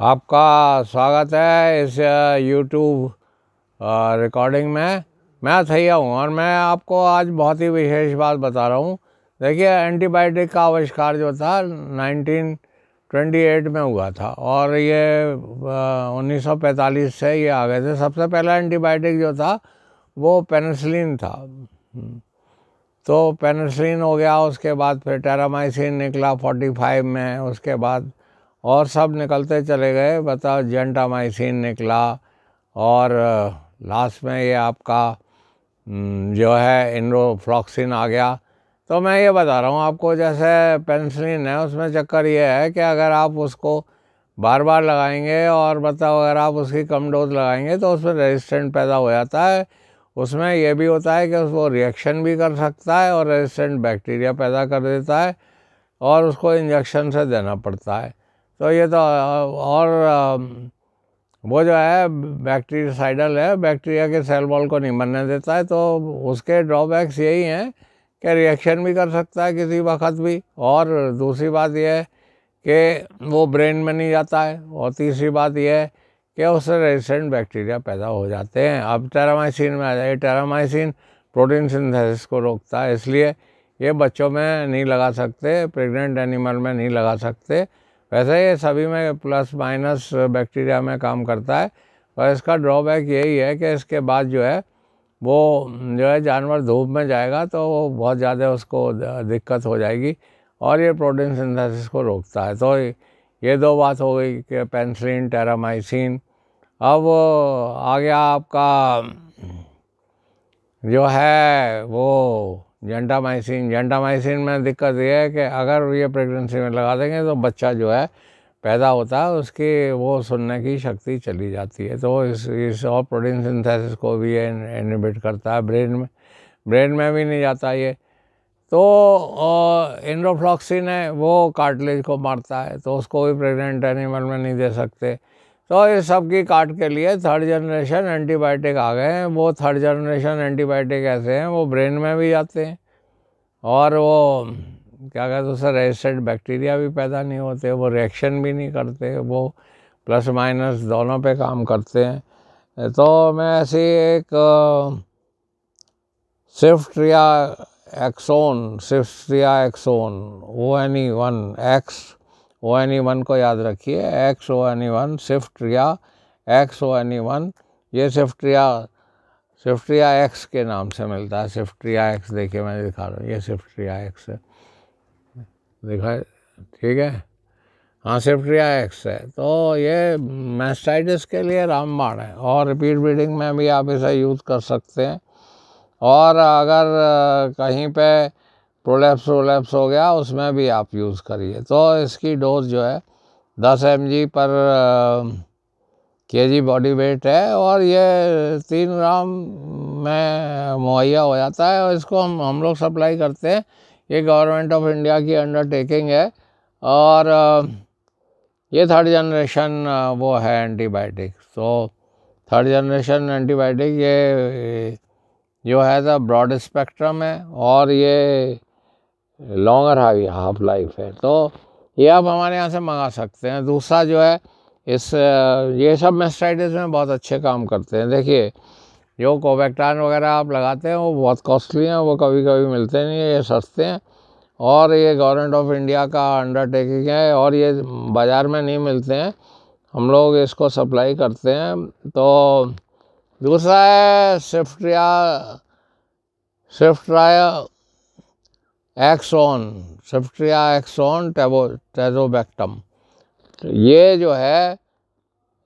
आपका स्वागत है इस यूट्यूब रिकॉर्डिंग में मैं थैया हूँ और मैं आपको आज बहुत ही विशेष बात बता रहा हूँ देखिए एंटीबायोटिक का आविष्कार जो था 1928 में हुआ था और ये 1945 से ये आ गए थे सबसे पहला एंटीबायोटिक जो था वो पेनिसिलिन था तो पेनिसिलिन हो गया उसके बाद फिर टेरामाइसिन निकला 45 में उसके बाद और सब निकलते चले गए बताओ जेंटामाइसिन निकला और लास्ट में ये आपका जो है इंड्रोफ्लॉक्सिन आ गया तो मैं ये बता रहा हूँ आपको जैसे पेंसिलिन है उसमें चक्कर ये है कि अगर आप उसको बार बार लगाएंगे और बताओ अगर आप उसकी कम डोज लगाएंगे तो उसमें रेजिस्टेंट पैदा हो जाता है उसमें यह भी होता है कि वो रिएक्शन भी कर सकता है और रेजिस्टेंट बैक्टीरिया पैदा कर देता है और उसको इंजेक्शन से देना पड़ता है तो ये तो और वो जो है बैक्टीरिसाइडल है बैक्टीरिया के सेल वॉल को नहीं मरने देता है तो उसके ड्रॉबैक्स यही हैं कि रिएक्शन भी कर सकता है किसी वक्त भी और दूसरी बात यह है कि वो ब्रेन में नहीं जाता है और तीसरी बात यह है कि उससे रेजिस्टेंट बैक्टीरिया पैदा हो जाते हैं अब टेरामाइसिन में आ जाए टेरामाइसिन प्रोटीन सिंथेसिस को रोकता है इसलिए ये बच्चों में नहीं लगा सकते प्रेग्नेंट एनिमल में नहीं लगा सकते वैसे ये सभी में प्लस माइनस बैक्टीरिया में काम करता है और इसका ड्रॉबैक यही है कि इसके बाद जो है वो जो है जानवर धूप में जाएगा तो वो बहुत ज़्यादा उसको दिक्कत हो जाएगी और ये प्रोटीन सिंथेसिस को रोकता है तो ये दो बात हो गई कि पेंसिलिन टेरामाइसिन अब आ गया आपका जो है वो जेंडामाइसिन जेंडामाइसिन में दिक्कत यह है कि अगर ये प्रेगनेंसी में लगा देंगे तो बच्चा जो है पैदा होता है उसकी वो सुनने की शक्ति चली जाती है तो इस इस और प्रोटीन सिंथेसिस को भी ये इनिबिट करता है ब्रेन में ब्रेन में भी नहीं जाता ये तो इंड्रोफ्लॉक्सिन है वो कार्टिलेज को मारता है तो उसको भी प्रेग्नेंट एनिमल में नहीं दे सकते तो इस सब की काट के लिए थर्ड जनरेशन एंटीबायोटिक आ गए हैं वो थर्ड जनरेशन एंटीबायोटिक ऐसे हैं वो ब्रेन में भी जाते हैं और वो क्या कहते उससे रेजिस्टेड बैक्टीरिया भी पैदा नहीं होते वो रिएक्शन भी नहीं करते वो प्लस माइनस दोनों पे काम करते हैं तो मैं ऐसी एक ceftriaxone ceftriaxone or any one X O N E one को याद रखिए X O N E one Swift रिया X O N E one ये स्विफ्ट रिया स्विफ्ट रिया एक्स के नाम से मिलता है स्विफ्ट रिया एक्स देखिए मैं दिखा रहा हूँ ये स्विफ्ट रिया एक्स है देखा ठीक है हाँ रिया एक्स है तो ये मैस्टाइटिस के लिए रामबाण है और रिपीट ब्रीडिंग में भी आप इसे यूज़ कर सकते हैं और अगर कहीं पे प्रोलेप्स प्रोलेप्स हो गया उसमें भी आप यूज़ करिए तो इसकी डोज जो है दस एम पर के जी बॉडी वेट है और ये तीन ग्राम में मुहैया हो जाता है और इसको हम हम लोग सप्लाई करते हैं ये गवर्नमेंट ऑफ इंडिया की अंडरटेकिंग तो है और ये थर्ड जनरेशन वो है एंटीबायोटिक तो थर्ड जनरेशन एंटीबायोटिक ये जो है द ब्रॉड स्पेक्ट्रम है और ये लॉन्गर हाफ लाइफ है तो ये आप हमारे यहाँ से मंगा सकते हैं दूसरा जो है इस ये सब मेस्टाइटिस में बहुत अच्छे काम करते हैं देखिए जो कोवैक्टान वगैरह आप लगाते हैं वो बहुत कॉस्टली हैं वो कभी कभी मिलते नहीं हैं ये सस्ते हैं और ये गवर्नमेंट ऑफ इंडिया का अंडरटेकिंग है और ये बाज़ार में नहीं मिलते हैं हम लोग इसको सप्लाई करते हैं तो दूसरा है स्विफ्ट या ceftriaxone ceftriaxone टेबो टेजोबैक्टम तो ये जो है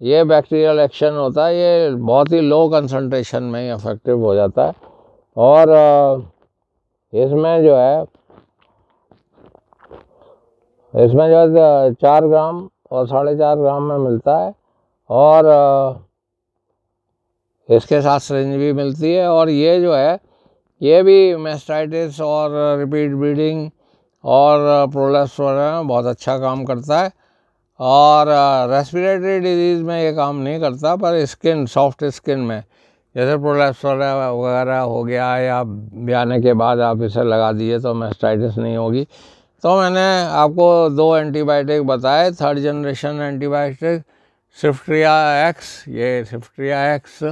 ये बैक्टीरियल एक्शन होता है ये बहुत ही लो कंसनट्रेशन में ही अफेक्टिव हो जाता है और इसमें जो है इसमें जो है चार ग्राम और साढ़े चार ग्राम में मिलता है और इसके साथ सरेंज भी मिलती है और ये जो है ये भी मेस्टाइटिस और रिपीट uh, ब्रीडिंग और प्रोलेप्स uh, वगैरह बहुत अच्छा काम करता है और रेस्पिरेटरी uh, डिजीज़ में ये काम नहीं करता पर स्किन सॉफ्ट स्किन में जैसे प्रोलेप्स वगैरह वगैरह हो गया या ब्याने के बाद आप इसे लगा दिए तो मेस्टाइटिस नहीं होगी तो मैंने आपको दो एंटीबायोटिक बताए third generation antibiotic ceftriaxone ये सिफ्ट्रिया एक्स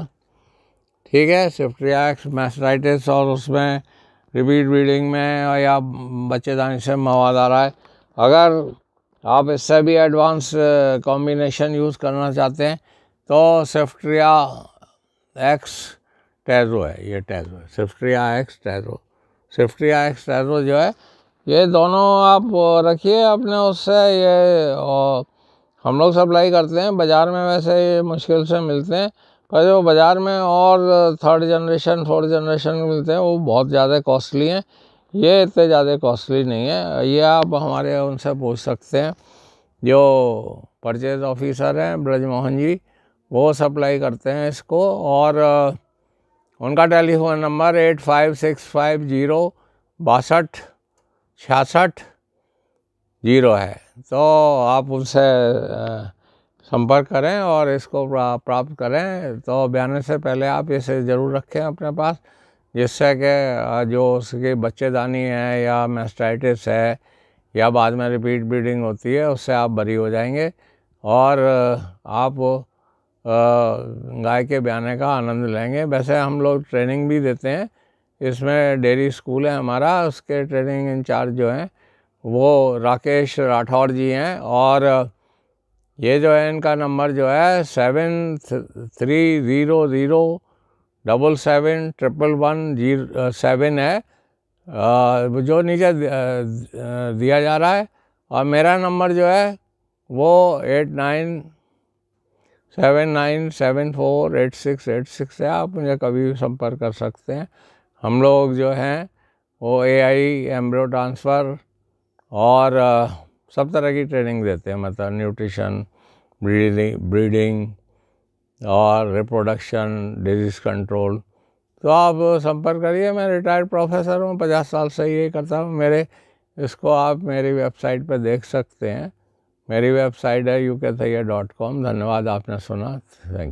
ठीक है स्विफ्ट रियाक्स मैसराइटिस और उसमें रिपीट ब्रीडिंग में या बच्चेदानी से मवाद आ रहा है अगर आप इससे भी एडवांस कॉम्बिनेशन यूज़ करना चाहते हैं तो सेफ्ट्रिया एक्स टैजो है ये टैजो है सेफ्ट्रिया एक्स टैजो सिफ्ट्रिया एक्स टैजो जो है ये दोनों आप रखिए अपने उससे ये हम लोग सप्लाई करते हैं बाज़ार में वैसे ये मुश्किल से मिलते हैं पर जो बाज़ार में और थर्ड जनरेशन फोर्थ जनरेशन मिलते हैं वो बहुत ज़्यादा कॉस्टली हैं ये इतने ज़्यादा कॉस्टली नहीं है ये आप हमारे उनसे पूछ सकते हैं जो परचेज ऑफिसर हैं ब्रजमोहन जी वो सप्लाई करते हैं इसको और उनका telephone number eight five six five zero बासठ छियासठ जीरो है तो आप उनसे संपर्क करें और इसको प्राप्त करें तो बयाने से पहले आप इसे ज़रूर रखें अपने पास जिससे कि जो उसकी बच्चेदानी है या मेस्टाइटिस है या बाद में रिपीट ब्रीडिंग होती है उससे आप बरी हो जाएंगे और आप गाय के बयाने का आनंद लेंगे वैसे हम लोग ट्रेनिंग भी देते हैं इसमें डेयरी स्कूल है हमारा उसके ट्रेनिंग इंचार्ज जो हैं वो राकेश राठौर जी हैं और ये जो है इनका नंबर जो है seven three zero zero double seven triple one zero seven है आ, जो नीचे दिया जा रहा है और मेरा नंबर जो है वो eight nine seven nine seven four eight six eight six है आप मुझे कभी भी संपर्क कर सकते हैं हम लोग जो हैं वो ए आई एम्ब्रो ट्रांसफ़र और आ, सब तरह की ट्रेनिंग देते हैं मतलब न्यूट्रिशन ब्रीडिंग ब्रीडिंग और रिप्रोडक्शन डिजीज कंट्रोल तो आप संपर्क करिए मैं रिटायर्ड प्रोफेसर हूँ पचास साल से ये करता हूँ मेरे इसको आप मेरी वेबसाइट पर देख सकते हैं मेरी वेबसाइट है यू के थैया डॉट कॉम धन्यवाद आपने सुना थैंक यू